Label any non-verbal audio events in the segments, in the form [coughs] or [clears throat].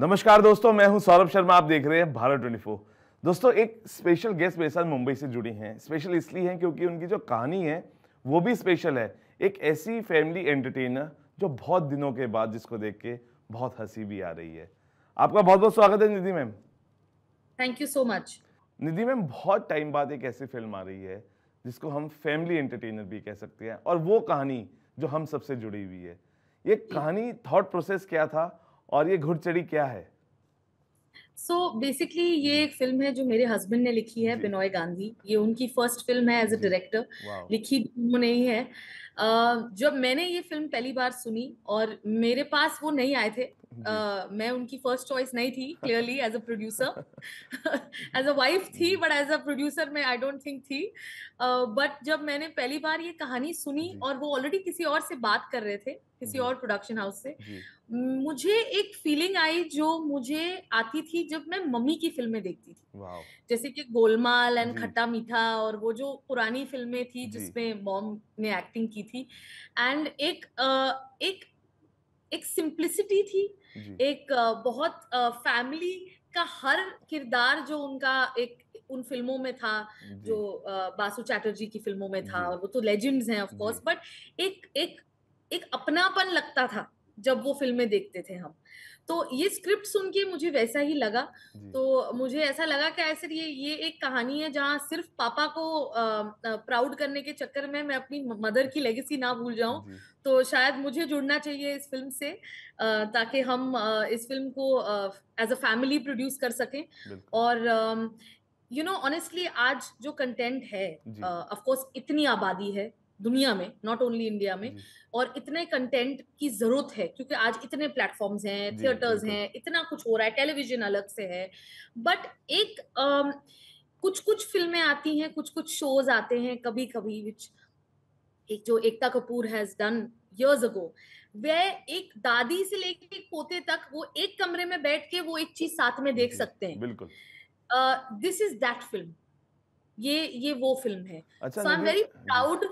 नमस्कार दोस्तों मैं हूं सौरभ शर्मा आप देख रहे हैं भारत 24 दोस्तों एक स्पेशल गेस्ट मेरे साथ मुंबई से जुड़ी हैं स्पेशल इसलिए हैं क्योंकि उनकी जो कहानी है वो भी स्पेशल है एक ऐसी फैमिली एंटरटेनर जो बहुत दिनों के बाद जिसको देख के बहुत हंसी भी आ रही है आपका बहुत बहुत स्वागत है Nidhi ma'am thank you so much Nidhi ma'am बहुत टाइम बाद एक ऐसी फिल्म आ रही है जिसको हम फैमिली एंटरटेनर भी कह सकते हैं और वो कहानी जो हम सबसे जुड़ी हुई है ये कहानी थॉट प्रोसेस क्या था और ये घुड़चड़ी क्या है सो so, बेसिकली ये एक फिल्म है जो मेरे हस्बैंड ने लिखी है बिनोय गांधी ये उनकी फर्स्ट फिल्म है एज अ डायरेक्टर लिखी उन्होंने ही है uh, जब मैंने ये फिल्म पहली बार सुनी और मेरे पास वो नहीं आए थे मैं उनकी फर्स्ट चॉइस नहीं थी clearly [laughs] as a producer as a wife थी बट एज अ प्रोड्यूसर मैं आई डोंट थिंक थी बट जब मैंने पहली बार ये कहानी सुनी और वो ऑलरेडी किसी और से बात कर रहे थे किसी और प्रोडक्शन हाउस से मुझे एक फीलिंग आई जो मुझे आती थी जब मैं मम्मी की फिल्में देखती थी जैसे कि गोलमाल एंड खट्टा मीठा और वो जो पुरानी फिल्में थी जिसमें मॉम ने एक्टिंग की थी एंड एक एक एक सिंप्लिसिटी थी एक बहुत फैमिली का हर किरदार जो उनका एक उन फिल्मों में था जो बासु चैटर्जी की फिल्मों में था और वो तो लेजेंड्स हैं ऑफ कोर्स बट एक एक एक अपनापन लगता था जब वो फिल्में देखते थे हम तो ये स्क्रिप्ट सुन के मुझे वैसा ही लगा तो मुझे ऐसा लगा कि ऐसे ये ये एक कहानी है जहाँ सिर्फ पापा को प्राउड करने के चक्कर में मैं अपनी मदर की लेगेसी ना भूल जाऊं तो शायद मुझे जुड़ना चाहिए इस फिल्म से ताकि हम इस फिल्म को एज अ फैमिली प्रोड्यूस कर सकें और यू नो ऑनेस्टली आज जो कंटेंट है ऑफ कोर्स इतनी आबादी है दुनिया में नॉट ओनली इंडिया में और इतने कंटेंट की जरूरत है क्योंकि आज इतने प्लेटफॉर्म्स हैं थिएटर्स हैं इतना कुछ हो रहा है टेलीविजन अलग से है बट एक कुछ कुछ फिल्में आती हैं कुछ कुछ शोज आते हैं कभी कभी विच एक जो Ekta Kapoor has done years ago वह एक दादी से लेके एक पोते तक वो एक कमरे में बैठ के वो एक चीज साथ में देख सकते हैं बिल्कुल दिस इज दैट फिल्म ये ये वो फिल्म है सो अच्छा, so i'm very हाँ। proud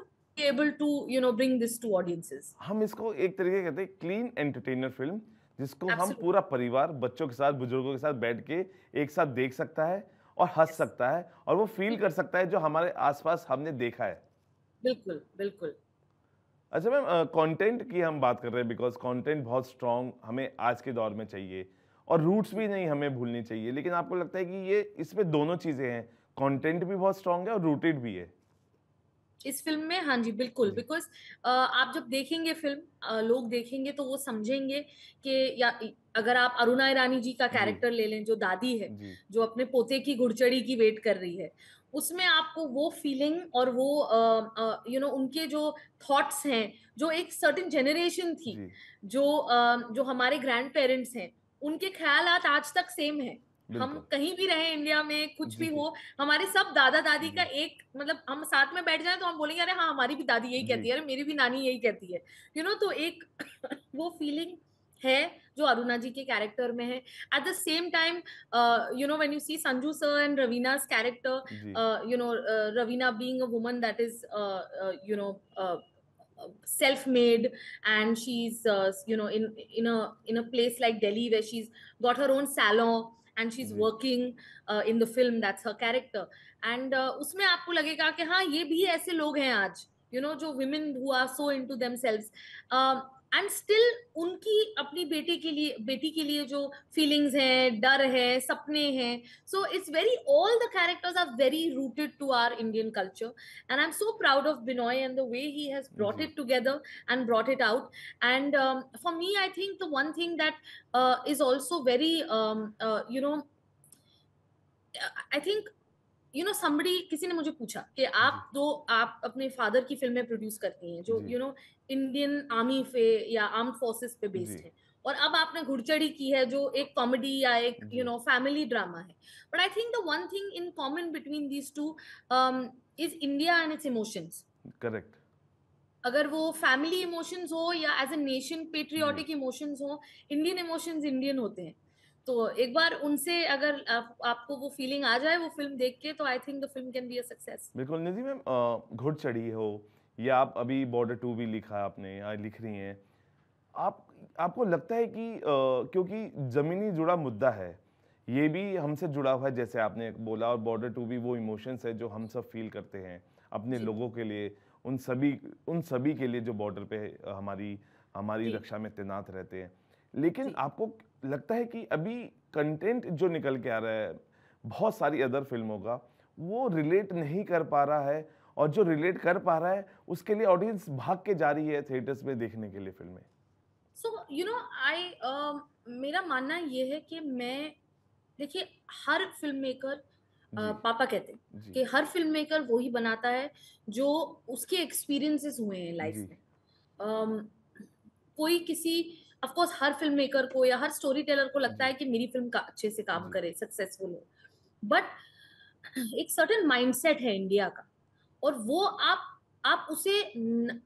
able to you know bring this to audiences हम इसको एक तरीके कहते हैं क्लीन एंटरटेनर फिल्म जिसको हम पूरा परिवार बच्चों के साथ बुजुर्गों के साथ बैठ के एक साथ देख सकता है और हंस सकता है और वो फील कर सकता है जो हमारे आसपास हमने देखा है बिल्कुल बिल्कुल अच्छा मैम कंटेंट की हम बात कर रहे हैं बिकॉज कंटेंट बहुत स्ट्रांग हमें आज के दौर में चाहिए और रूट्स भी नहीं हमें भूलनी चाहिए लेकिन आपको लगता है कि ये इसमें दोनों चीज़ें हैं कंटेंट भी बहुत स्ट्रांग है और रूटेड भी है इस फिल्म में हाँ जी बिल्कुल बिकॉज आप जब देखेंगे फिल्म आ, लोग देखेंगे तो वो समझेंगे कि या अगर आप अरुणा ईरानी जी का कैरेक्टर ले लें जो दादी है जो अपने पोते की घुड़चड़ी की वेट कर रही है उसमें आपको वो फीलिंग और वो यू नो you know, उनके जो थॉट्स हैं जो एक सर्टेन जनरेशन थी जो जो हमारे ग्रैंड पेरेंट्स हैं उनके ख्याल आज तक सेम हैं हम कहीं भी रहे इंडिया में कुछ भी हो हमारे सब दादा दादी का एक मतलब हम साथ में बैठ जाए तो हम बोलेंगे अरे हाँ हमारी भी दादी यही कहती है अरे मेरी भी नानी यही कहती है यू नो तो एक [clears throat] वो फीलिंग है जो अरुणा जी के कैरेक्टर में है at the same time you know when you see Sanju sir and Raveena character you know Raveena being a woman that is you know self made and she's uh, you know in in a in a place like delhi where she's got her own and she is working in the film that's her character and उसमें आपको लगेगा कि हाँ ये भी ऐसे लोग हैं आज यू नो जो women who are so into themselves and still उनकी अपनी बेटी के लिए बेटी के लिए जो फीलिंग्स हैं डर है सपने हैं so it's very all the characters are very rooted to our Indian culture and I am so proud of Binoy and the way he has brought it together and brought it out and for me I think the one thing that is also very you know I think you know समी किसी ने मुझे पूछा कि आप दो आप अपने फादर की फिल्में प्रोड्यूस करती हैं जो यू नो इंडियन आर्मी पे या आर्म फोर्सेस पे बेस्ड है और अब आपने घुड़चड़ी की है जो एक कॉमेडी या एक यू नो फैमिली ड्रामा है but I think the one thing in common between these two is India and its emotions correct अगर वो फैमिली इमोशंस हो या as a nation patriotic emotions हो इंडियन इमोशंस इंडियन होते हैं तो एक बार उनसे अगर आप, आपको वो फीलिंग आ जाए वो फिल्म देख के तो I think the film can be a success बिल्कुल निधि मैम घुड़ चढ़ी हो या आप अभी बॉर्डर टू भी लिखा आपने या लिख रही हैं आप आपको लगता है कि आ, क्योंकि ज़मीनी जुड़ा मुद्दा है ये भी हमसे जुड़ा हुआ है जैसे आपने बोला और बॉर्डर टू भी वो इमोशंस है जो हम सब फील करते हैं अपने लोगों के लिए उन सभी उन सभी के लिए जो बॉर्डर पे हमारी हमारी रक्षा में तैनात रहते हैं लेकिन आपको लगता है कि अभी कंटेंट जो निकल के आ रहा है बहुत सारी अदर फिल्मों का वो रिलेट नहीं कर पा रहा है और जो रिलेट कर पा रहा है उसके लिए ऑडियंस भाग के जा रही है थिएटर्स में देखने के लिए फिल्में सो यू नो आई मेरा मानना ये है कि मैं देखिए हर फिल्म मेकर Uh, पापा कहते हैं कि हर फिल्म मेकर वो ही बनाता है जो उसके एक्सपीरियंसेस हुए हैं लाइफ में um, कोई किसी uh, ऑफकोर्स हर फिल्म मेकर को या हर स्टोरी टेलर को लगता है कि मेरी फिल्म का अच्छे से काम हम्म। करे सक्सेसफुल हो बट [clears throat] एक सर्टन माइंडसेट है इंडिया का और वो आप आप उसे न,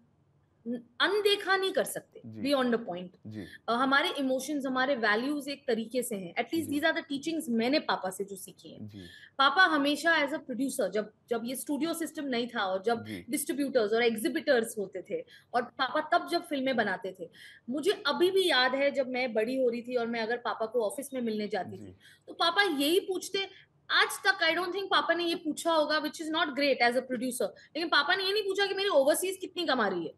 अनदेखा नहीं कर सकते बियॉन्ड द पॉइंट हमारे इमोशंस हमारे वैल्यूज एक तरीके से हैं at least these are the teachings मैंने पापा से जो सीखी हैं पापा हमेशा एज अ प्रोड्यूसर जब जब ये स्टूडियो सिस्टम नहीं था और जब डिस्ट्रीब्यूटर्स और एग्जिबिटर्स होते थे और पापा तब जब फिल्में बनाते थे मुझे अभी भी याद है जब मैं बड़ी हो रही थी और मैं अगर पापा को ऑफिस में मिलने जाती थी तो पापा यही पूछते आज तक आई डोंट थिंक पापा ने ये पूछा होगा which is not great as a producer लेकिन पापा ने ये नहीं पूछा कि मेरी ओवरसीज कितनी कमा रही है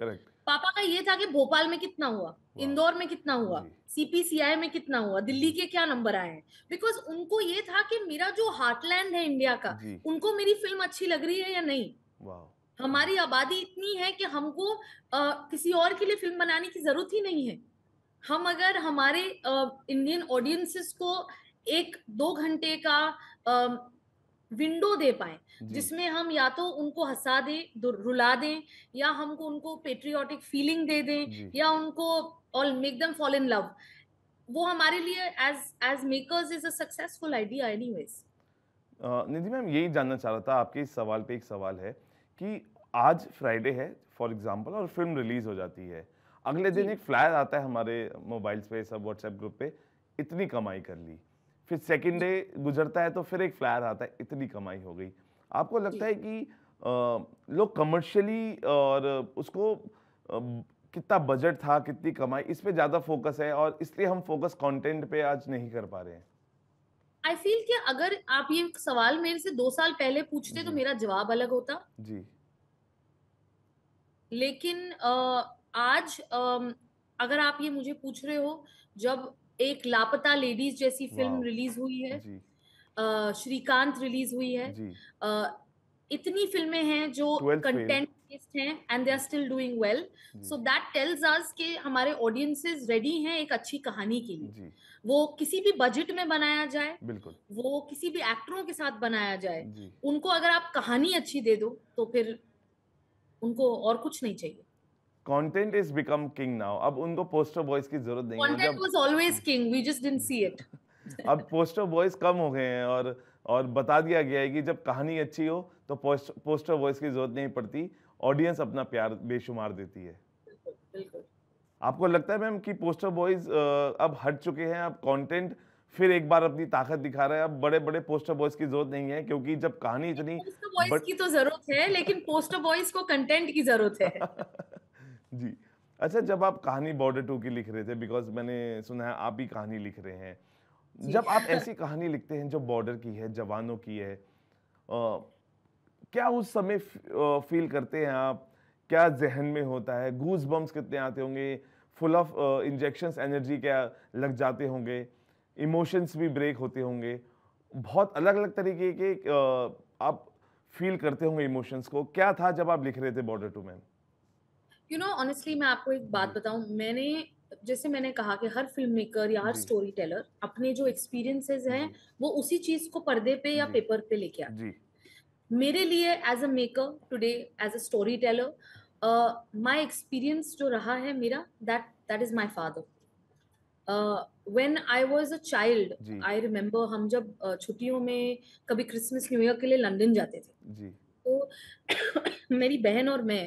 करेक्ट पापा का ये था कि भोपाल में कितना हुआ इंदौर में कितना हुआ सीपीसीआई में कितना हुआ दिल्ली के क्या नंबर आए हैं बिकॉज उनको ये था कि मेरा जो हार्टलैंड है इंडिया का उनको मेरी फिल्म अच्छी लग रही है या नहीं हमारी आबादी इतनी है कि हमको आ, किसी और के लिए फिल्म बनाने की जरूरत ही नहीं है हम अगर हमारे इंडियन ऑडियंसिस को एक दो घंटे का आ, विंडो दे पाए जिसमें हम या तो उनको हंसा दें रुला दें या हमको उनको पेट्रियोटिक फीलिंग दे दें या उनको all make them fall in love वो हमारे लिए as as makers is a successful idea anyways Nidhi ma'am यही जानना चाह रहा था आपके इस सवाल पे एक सवाल है कि आज फ्राइडे है फॉर एग्जांपल और फिल्म रिलीज हो जाती है अगले दिन एक फ्लायर आता है हमारे मोबाइल्स पे सब व्हाट्सएप ग्रुप पे इतनी कमाई कर ली फिर सेकेंड डे गुजरता है तो फिर एक फ्लायर आता है इतनी कमाई हो गई आपको लगता है कि लोग कमर्शियली और उसको कितना बजट था कितनी कमाई इस पे ज़्यादा फोकस है और इसलिए हम फोकस कंटेंट पे आज नहीं कर पा रहे हैं आई फील कि अगर आप ये सवाल मेरे से दो साल पहले पूछते तो मेरा जवाब अलग होता जी लेकिन आज अगर आप ये मुझे पूछ रहे हो जब एक लापता लेडीज जैसी फिल्म रिलीज हुई है श्रीकांत रिलीज हुई है इतनी फिल्में हैं जो कंटेंट बेस्ड हैं and they are still doing well so that tells us कि हमारे ऑडियंसेस रेडी हैं एक अच्छी कहानी के लिए वो किसी भी बजट में बनाया जाए वो किसी भी एक्टरों के साथ बनाया जाए उनको अगर आप कहानी अच्छी दे दो तो फिर उनको और कुछ नहीं चाहिए content is become king now अब उनको पोस्टर बॉयज की जरूरत नहीं है जब was always king we just didn't see it अब पोस्टर बॉयज कम हो गए हैं और और बता दिया गया है कि जब कहानी अच्छी हो तो पोस्ट, पोस्टर वॉइस की जरूरत नहीं पड़ती ऑडियंस अपना प्यार बेशुमार देती है आपको लगता है मैम कि पोस्टर बॉयज अब हट चुके हैं अब कंटेंट फिर एक बार अपनी ताकत दिखा रहे हैं अब बड़े बड़े पोस्टर बॉयज की जरूरत नहीं है क्योंकि जब कहानी इतनी पोस्टर बॉयज बड़... की तो जरूरत है लेकिन पोस्टर बॉयज को कंटेंट की जरूरत है [laughs] जी अच्छा जब आप कहानी बॉर्डर टू की लिख रहे थे बिकॉज मैंने सुना है आप ही कहानी लिख रहे हैं जब आप [laughs] ऐसी कहानी लिखते हैं जो बॉर्डर की है जवानों की है आ, क्या उस समय फील करते हैं आप क्या जहन में होता है गूज बम्स कितने आते होंगे फुल ऑफ इंजेक्शंस एनर्जी क्या लग जाते होंगे इमोशंस भी ब्रेक होते होंगे बहुत अलग अलग तरीके के आप फील करते होंगे इमोशंस को क्या था जब आप लिख रहे थे Border two man you know honestly मैं आपको एक बात हम्म। बताऊं मैंने जैसे मैंने कहा कि हर फिल्म मेकर या हर स्टोरी टेलर अपने जो एक्सपीरियंसेस हैं वो उसी चीज को पर्दे पे या पेपर पे लेके आते मेरे लिए as a maker today as a storyteller my experience जो रहा है मेरा that that is my father when I was a child I remember हम जब छुट्टियों में कभी क्रिसमस न्यू ईयर के लिए लंदन जाते थे तो [coughs] मेरी बहन और मैं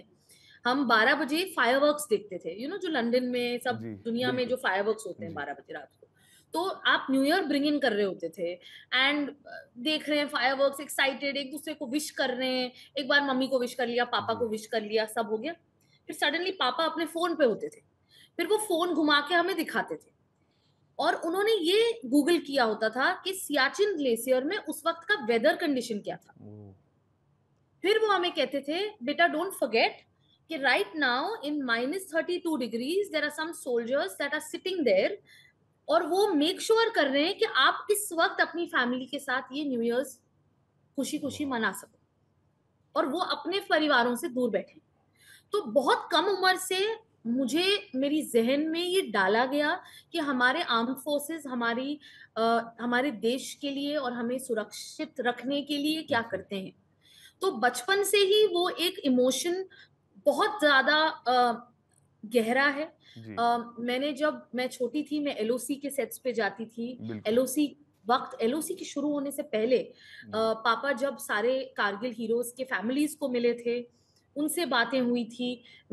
हम 12 बजे फायरवर्क्स देखते थे यू you नो know, जो लंदन में सब दुनिया में जो फायरवर्क्स होते हैं 12 बजे रात को तो आप न्यू ईयर ब्रिंग इन कर रहे होते थे एंड देख रहे हैं फायरवर्क्स एक्साइटेड एक दूसरे को विश कर रहे हैं एक बार मम्मी को विश कर लिया पापा को विश कर लिया सब हो गया फिर सडनली पापा अपने फोन पे होते थे फिर वो फोन घुमा के हमें दिखाते थे और उन्होंने ये गूगल किया होता था कि सियाचिन ग्लेशियर में उस वक्त का वेदर कंडीशन क्या था फिर वो हमें कहते थे बेटा डोंट फॉरगेट कि right now in minus thirty two degrees there are soldiers that are sitting there और वो मेक श्योर sure कर रहे हैं कि आप इस वक्त अपनी फैमिली के साथ ये न्यू ईयर्स खुशी खुशी मना सको और वो अपने परिवारों से दूर बैठे तो बहुत कम उम्र से मुझे मेरी जहन में ये डाला गया कि हमारे आर्म फोर्सेस हमारी आ, हमारे देश के लिए और हमें सुरक्षित रखने के लिए क्या करते हैं तो बचपन से ही वो एक इमोशन बहुत ज्यादा गहरा है आ, मैंने जब मैं छोटी थी मैं एलओसी के सेट्स पे जाती थी एलओसी वक्त एलओसी के शुरू होने से पहले आ, पापा जब सारे कारगिल हीरोज के फैमिलीज को मिले थे उनसे बातें हुई थी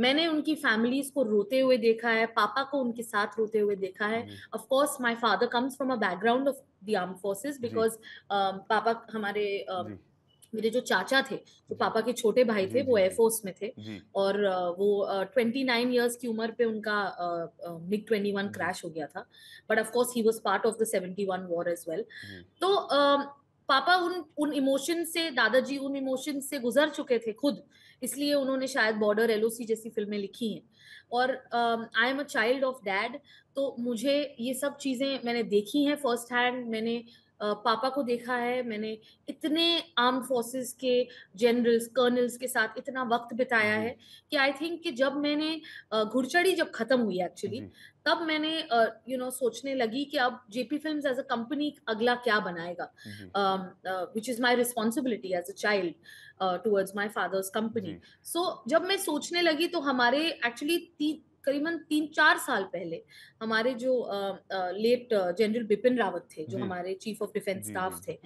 मैंने उनकी फैमिलीज को रोते हुए देखा है पापा को उनके साथ रोते हुए देखा है of course my father comes from a background of the arm forces because पापा हमारे uh, मेरे जो चाचा थे जो पापा के छोटे भाई थे वो एयरफोर्स में थे और वो ट्वेंटी नाइन ईयर्स की उम्र पे उनका मिग ट्वेंटी वन क्रैश हो गया था but of course he was part of the seventy one war as well तो पापा उन उन इमोशन से दादाजी उन इमोशन से गुजर चुके थे खुद इसलिए उन्होंने शायद बॉर्डर एलओसी जैसी फिल्में लिखी हैं और I am a child of dad तो मुझे ये सब चीज़ें मैंने देखी हैं फर्स्ट हैंड मैंने uh, पापा को देखा है मैंने इतने आर्म फोर्सेस के जनरल्स कर्नल्स के साथ इतना वक्त बिताया है कि आई थिंक कि जब मैंने घुड़चड़ी जब खत्म हुई एक्चुअली तब मैंने you uh, know you know, सोचने लगी कि अब JP films as a company अगला क्या बनाएगा which is my responsibility as a child towards my father's company so जब मैं सोचने लगी तो हमारे एक्चुअली करीबन तीन चार साल पहले हमारे जो लेट जनरल बिपिन रावत थे जो हमारे चीफ ऑफ डिफेंस स्टाफ थे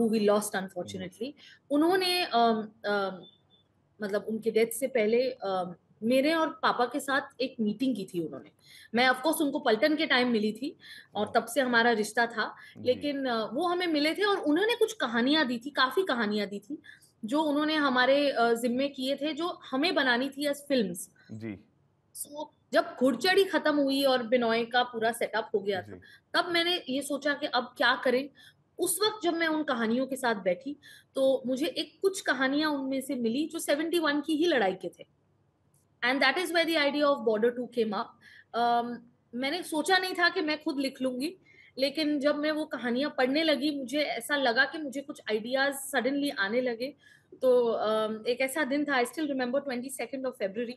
हु वी लॉस्ट अनफॉर्चुनेटली उन्होंने मतलब उनके डेथ से पहले मेरे और पापा के साथ एक मीटिंग की थी उन्होंने मैं ऑफकोर्स उनको पलटन के टाइम मिली थी और तब से हमारा रिश्ता था लेकिन वो हमें मिले थे और उन्होंने कुछ कहानियां दी थी काफ़ी कहानियां दी थी जो उन्होंने हमारे जिम्मे किए थे जो हमें बनानी थी एज फिल्म सो so, जब घुड़चड़ी खत्म हुई और बिनोय का पूरा सेटअप हो गया था तब मैंने ये सोचा कि अब क्या करें उस वक्त जब मैं उन कहानियों के साथ बैठी तो मुझे एक कुछ कहानियां उनमें से मिली जो 71 की ही लड़ाई के थे and that is where the idea of Border two came up मैंने सोचा नहीं था कि मैं खुद लिख लूंगी लेकिन जब मैं वो कहानियां पढ़ने लगी मुझे ऐसा लगा कि मुझे कुछ आइडियाज सडनली आने लगे तो um, एक ऐसा दिन था I still remember twenty second of February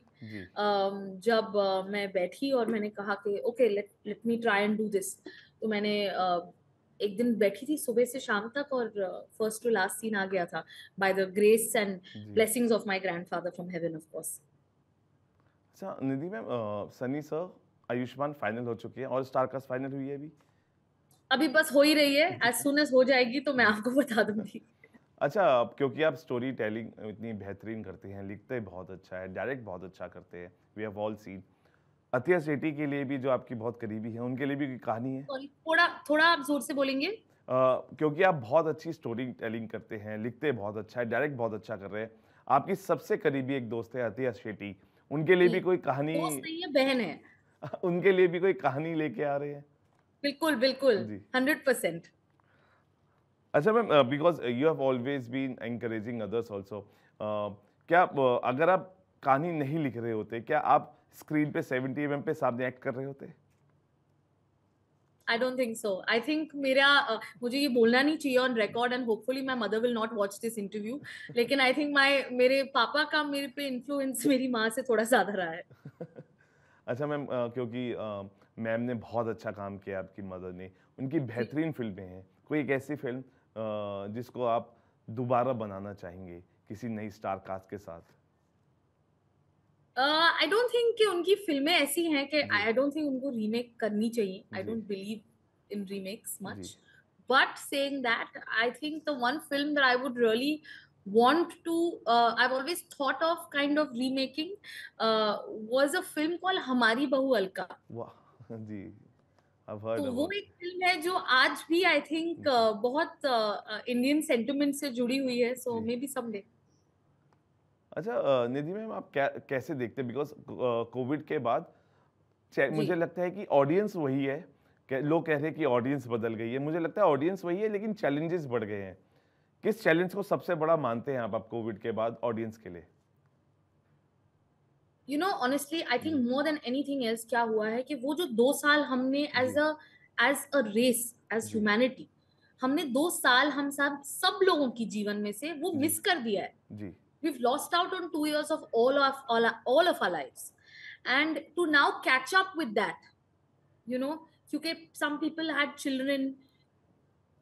जब uh, मैं बैठी और मैंने कहा कि okay let let me try and do this तो मैंने uh, एक दिन बैठी थी सुबह से शाम तक और फर्स्ट टू लास्ट सीन आ गया था by the grace and blessings of my grandfather from heaven of course अच्छा Nidhi ma'am Sunny sir Ayushmann final हो चुकी है और स्टार कास्ट फाइनल हुई है अभी अभी बस हो ही रही है एज सून एज हो जाएगी तो मैं आपको बता दूंगी अच्छा आप क्योंकि आप स्टोरी टेलिंग इतनी बेहतरीन करते हैं लिखते बहुत अच्छा है डायरेक्ट बहुत अच्छा करते हैं we have all seen Athiya Shetty के लिए भी जो आपकी बहुत करीबी है उनके लिए भी कोई कहानी है थोड़ा थोड़ा आप जोर से बोलेंगे आ, क्योंकि आप बहुत अच्छी स्टोरी टेलिंग करते हैं लिखते बहुत अच्छा है डायरेक्ट बहुत अच्छा कर रहे हैं आपकी सबसे करीबी एक दोस्त है अतिया शेट्टी उनके लिए भी कोई कहानी नहीं है बहन है [laughs] उनके लिए भी कोई कहानी लेके आ रहे हैं बिल्कुल बिल्कुल हंड्रेड परसेंट अच्छा ma'am because you have always been encouraging others also क्या अगर आप कहानी नहीं लिख रहे होते क्या आप स्क्रीन पे सेवेंटी एम एम पे सामने एक्ट कर रहे होते I don't think so I think मेरा मुझे ये बोलना नहीं चाहिए on record and hopefully my mother will not watch this interview लेकिन आई थिंक माई मेरे पापा का मेरे पे इन्फ्लुएंस मेरी माँ से थोड़ा ज़्यादा रहा है [laughs] अच्छा मैम क्योंकि मैम ने बहुत अच्छा काम किया आपकी मदर ने उनकी बेहतरीन फिल्में हैं कोई एक ऐसी फिल्म जिसको आप दोबारा बनाना चाहेंगे किसी नई स्टार कास्ट के साथ आई डोंट थिंक कि उनकी फिल्में ऐसी हैं कि आई डोंट थिंक उनको रीमेक करनी चाहिए I don't believe in remakes much but saying that I think the one film that I would really want to I have always thought of kind of remaking was a film called Hamari Bahu Alka वाह [laughs] जी तो वो एक film है जो आज भी I think uh, बहुत Indian uh, sentiment से जुड़ी हुई है सो मे बी समडे अच्छा निधि मैम आप क्या कैसे देखते हैं बिकॉज कोविड के बाद मुझे लगता है कि ऑडियंस वही है लोग कह रहे हैं कि ऑडियंस बदल गई है मुझे लगता है ऑडियंस वही है लेकिन चैलेंजेस बढ़ गए हैं किस चैलेंज को सबसे बड़ा मानते हैं आप आप कोविड के बाद ऑडियंस के लिए you know honestly I think more than anything else क्या हुआ है कि वो जो दो साल हमने as a as a race as humanity हमने दो साल हम सब सब लोगों की जीवन में से वो मिस hmm. कर दिया है we lost out on two years of all of all of our life and to now catch up with that you know क्योंकि सम पीपल हैड चिल्ड्रन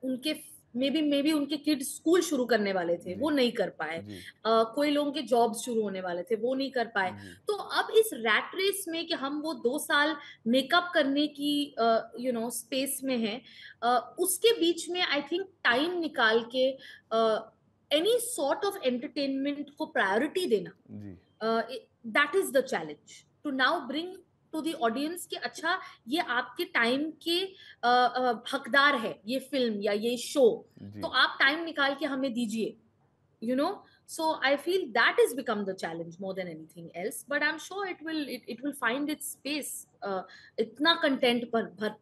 उनके मे बी मे बी उनके kid school शुरू करने वाले थे वो नहीं कर पाए uh, कोई लोगों के जॉब शुरू होने वाले थे वो नहीं कर पाए तो अब इस रैट रेस में कि हम वो दो साल मेकअप करने की यू नो स्पेस में है uh, उसके बीच में आई थिंक टाइम निकाल के एनी सॉर्ट ऑफ एंटरटेनमेंट को प्रायोरिटी देना that is the challenge to now bring to the audience कि अच्छा ये आपके टाइम के हकदार है ये फिल्म या ये शो तो आप टाइम निकाल के हमें दीजिए you know so I feel that is become the challenge more than anything else but I am sure it will it will find its space इतना कंटेंट पर भर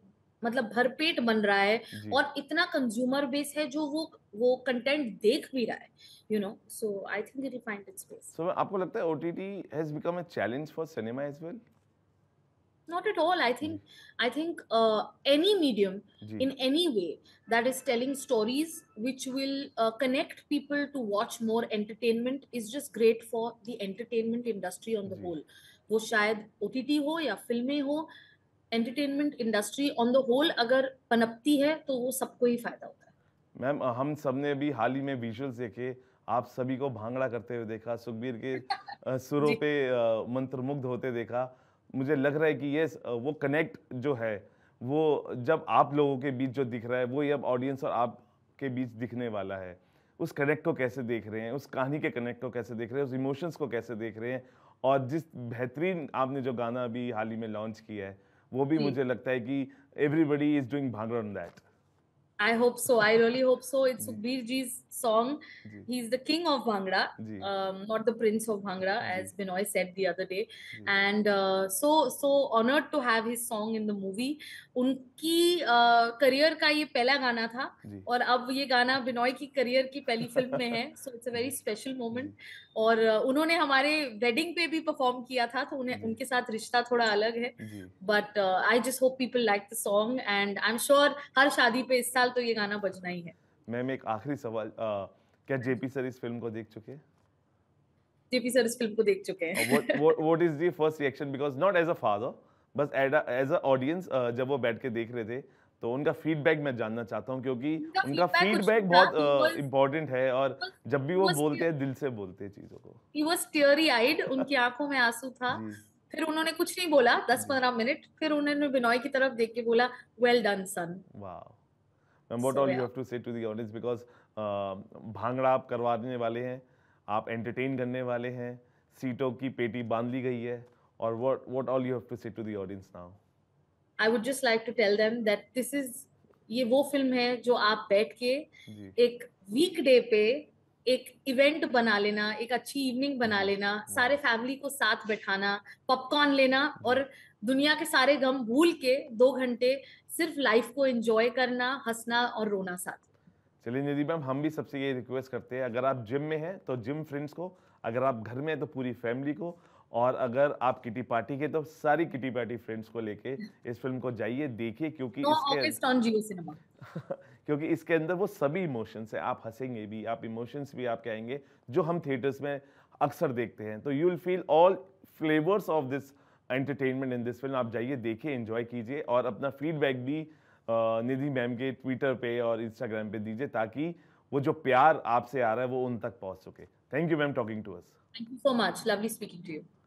मतलब भरपेट बन रहा है और इतना कंज्यूमर बेस है जो वो वो कंटेंट देख भी रहा है you know so I think it will find its space सो आपको लगता है OTT has become a challenge for cinema as well not at all i think i think uh, any medium Ji. in any way that is telling stories which will uh, connect people to watch more entertainment is just great for the entertainment industry on the Ji. whole वो शायद ओ हो या फिल्में हो entertainment industry on the whole अगर पनपती है तो वो सबको ही फायदा होता है मैम हम सब ने अभी हाल ही में विजुअल्स देखे आप सभी को भांगड़ा करते हुए देखा सुखबीर के सुरों पे मंत्रमुग्ध होते देखा मुझे लग रहा है कि ये वो कनेक्ट जो है वो जब आप लोगों के बीच जो दिख रहा है वो ये अब ऑडियंस और आप के बीच दिखने वाला है उस कनेक्ट को कैसे देख रहे हैं उस कहानी के कनेक्ट को कैसे देख रहे हैं उस इमोशंस को कैसे देख रहे हैं और जिस बेहतरीन आपने जो गाना अभी हाल ही में लॉन्च किया है वो भी मुझे लगता है कि everybody is doing bhangra on that I hope so. I really hope so. It's Sukhbir ji's song. Ji. He's the king of Bhangra, um, not the prince of Bhangra, Ji. as Binoy said the other day. Ji. And uh, so so honored to have his song in the movie. उनकी career uh, का ये पहला गाना था और अब ये गाना बिनॉय की करियर की पहली फिल्म में है so it's a very special moment और उन्होंने हमारे वेडिंग पे भी परफॉर्म किया था तो उन्हें उनके साथ रिश्ता थोड़ा अलग है but I just hope people like the song and I am sure हर शादी पे इस साल तो ये गाना बजना ही है मैम एक आखिरी सवाल आ, क्या हाँ। जेपी सर इस फिल्म को देख चुके हैं जेपी सर इस फिल्म को देख चुके हैं what is the first reaction because not as a father बस एज अ ऑडियंस जब वो बैठ के देख रहे थे तो उनका फीडबैक मैं जानना चाहता हूँ क्योंकि उनका फीडबैक बहुत इम्पोर्टेंट uh, है और जब भी वो बोलते हैं दिल से बोलते हैं चीजों को ही वाज टियरी आइड उनकी आंखों में आंसू था फिर उन्होंने कुछ नहीं बोला दस पंद्रह मिनट फिर उन्होंने बिनॉय की तरफ देख के बोला वेल डन सन वाह what all you have to say to the audience because bhangra आप करवा देने वाले हैं आप एंटरटेन करने वाले हैं सीटों की पेटी बांध ली गई है और what what all you have to say to the audience now I would just like to tell them that this is ये वो फिल्म है जो आप बैठ के एक वीक डे पे एक इवेंट बना लेना एक अच्छी इवनिंग बना लेना सारे फैमिली को साथ बैठाना पॉपकॉर्न लेना और दुनिया के सारे गम भूल के दो घंटे सिर्फ लाइफ को एंजॉय करना हंसना और रोना साथ चलिए निधि मैम हम भी सबसे ये रिक्वेस्ट करते हैं अगर आप जिम में हैं तो जिम फ्रेंड्स को अगर आप घर में हैं तो पूरी फैमिली को और अगर आप किटी पार्टी के तो सारी किटी पार्टी फ्रेंड्स को लेके इस फिल्म को जाइए देखिए क्योंकि no, इसके [laughs] क्योंकि इसके अंदर वो सभी इमोशंस है आप हंसेंगे भी आप इमोशंस भी आपके आएंगे जो हम थिएटर्स में अक्सर देखते हैं तो you will feel all flavours of this entertainment in this film आप जाइए देखिए इन्जॉय कीजिए और अपना फीडबैक भी निधि मैम के ट्विटर पे और इंस्टाग्राम पे दीजिए ताकि वो जो प्यार आपसे आ रहा है वो उन तक पहुंच सके thank you ma'am talking to us thank you so much lovely speaking to you